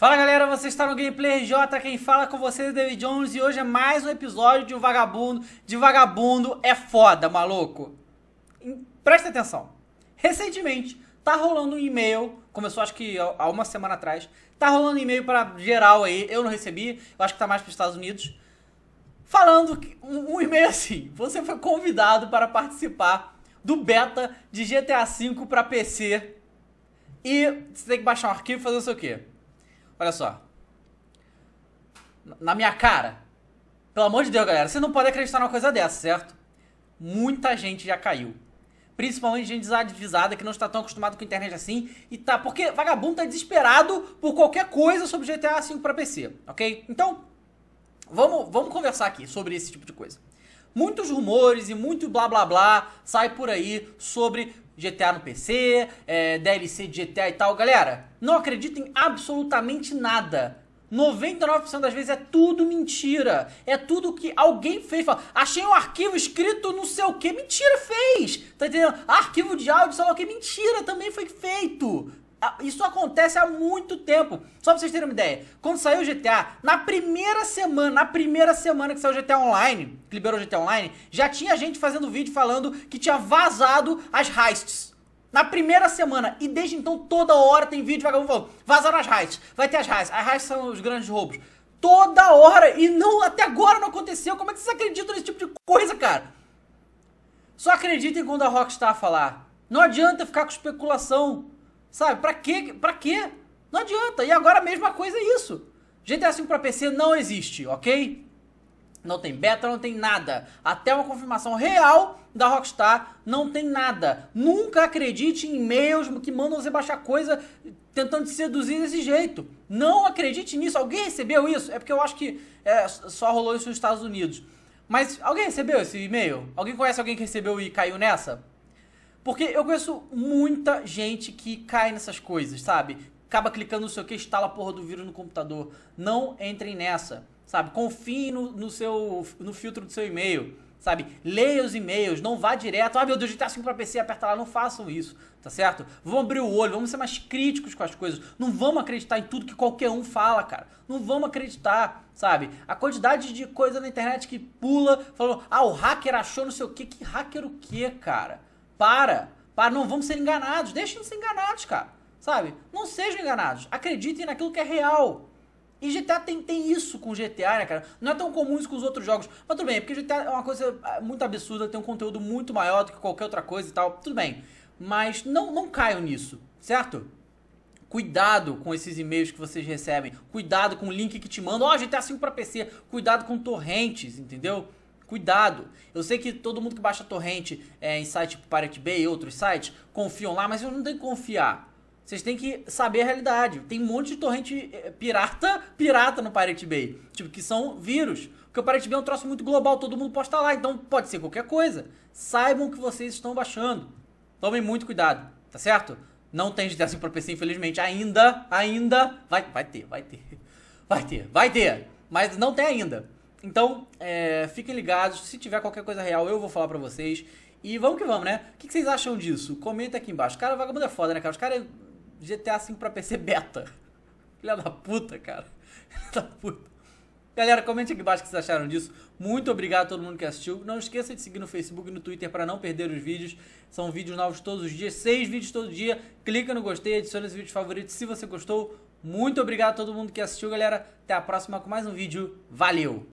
Fala galera, você está no Gameplay RJ, quem fala com vocês é David Jones e hoje é mais um episódio de um vagabundo. De vagabundo é foda, maluco. Presta atenção. Recentemente, tá rolando um e-mail, começou acho que há uma semana atrás, tá rolando um e-mail para geral aí, eu não recebi, eu acho que tá mais para os Estados Unidos, falando que, um, um e-mail assim, você foi convidado para participar do beta de GTA V para PC e você tem que baixar um arquivo e fazer não sei o quê. Olha só. Na minha cara. Pelo amor de Deus, galera. Você não pode acreditar numa coisa dessa, certo? Muita gente já caiu. Principalmente gente desavisada que não está tão acostumado com a internet assim. E tá. Porque vagabundo tá desesperado por qualquer coisa sobre GTA V para PC, ok? Então, vamos, vamos conversar aqui sobre esse tipo de coisa. Muitos rumores e muito blá blá blá sai por aí sobre GTA no PC, é, DLC de GTA e tal. Galera, não acreditem absolutamente nada. 99% das vezes é tudo mentira. É tudo que alguém fez. Fala, achei um arquivo escrito não sei o que. Mentira, fez. Tá entendendo? Ah, arquivo de áudio, sei lá o que. Mentira, também foi feito. Isso acontece há muito tempo. Só pra vocês terem uma ideia. Quando saiu o GTA, na primeira semana, na primeira semana que saiu o GTA Online, que liberou o GTA Online, já tinha gente fazendo vídeo falando que tinha vazado as heists. Na primeira semana. E desde então, toda hora tem vídeo vagabundo falando: vazaram as heists. Vai ter as heists. As heists são os grandes roubos. Toda hora. E não, até agora não aconteceu. Como é que vocês acreditam nesse tipo de coisa, cara? Só acreditem quando a Rockstar falar. Não adianta ficar com especulação. Sabe? Pra quê? Pra quê? Não adianta. E agora a mesma coisa é isso. GTA V para PC não existe, ok? Não tem beta, não tem nada. Até uma confirmação real da Rockstar, não tem nada. Nunca acredite em e-mails que mandam você baixar coisa tentando te seduzir desse jeito. Não acredite nisso. Alguém recebeu isso? É porque eu acho que é, só rolou isso nos Estados Unidos. Mas alguém recebeu esse e-mail? Alguém conhece alguém que recebeu e caiu nessa? Porque eu conheço muita gente que cai nessas coisas, sabe? Acaba clicando no seu que, instala a porra do vírus no computador. Não entrem nessa, sabe? Confie no, no seu, no filtro do seu e-mail, sabe? Leia os e-mails, não vá direto. Ah, meu Deus, digitar 5 para PC, aperta lá. Não façam isso, tá certo? Vamos abrir o olho, vamos ser mais críticos com as coisas. Não vamos acreditar em tudo que qualquer um fala, cara. Não vamos acreditar, sabe? A quantidade de coisa na internet que pula, falou, ah, o hacker achou não sei o quê. Que hacker o quê, cara? Para. Para, não vamos ser enganados. Deixem de ser enganados, cara. Sabe? Não sejam enganados. Acreditem naquilo que é real. E GTA tem, tem isso com GTA, né, cara? Não é tão comum isso com os outros jogos. Mas tudo bem, porque GTA é uma coisa ah, muito absurda, tem um conteúdo muito maior do que qualquer outra coisa e tal. Tudo bem. Mas não, não caiam nisso, certo? Cuidado com esses e-mails que vocês recebem. Cuidado com o link que te mandam. Ó, oh, GTA 5 pra PC. Cuidado com torrentes, entendeu? Cuidado! Eu sei que todo mundo que baixa torrente é, em site tipo Pirate Bay e outros sites confiam lá, mas eu não tenho que confiar. Vocês têm que saber a realidade. Tem um monte de torrente é, pirata, pirata no Pirate Bay. Tipo, que são vírus. Porque o Pirate Bay é um troço muito global, todo mundo pode estar lá, então pode ser qualquer coisa. Saibam o que vocês estão baixando. Tomem muito cuidado, tá certo? Não tem GTS para PC, infelizmente. Ainda, ainda. Vai, vai ter, vai ter. Vai ter, vai ter. Mas não tem ainda. Então, é, fiquem ligados. Se tiver qualquer coisa real, eu vou falar pra vocês. E vamos que vamos, né? O que vocês acham disso? Comenta aqui embaixo. Cara, vagabundo é foda, né, cara? Os caras é GTA V pra PC beta. Filha da puta, cara. Filha da puta. Galera, comente aqui embaixo o que vocês acharam disso. Muito obrigado a todo mundo que assistiu. Não esqueça de seguir no Facebook e no Twitter para não perder os vídeos. São vídeos novos todos os dias, seis vídeos todo dia. Clica no gostei, adiciona os vídeos favoritos se você gostou. Muito obrigado a todo mundo que assistiu, galera. Até a próxima com mais um vídeo. Valeu!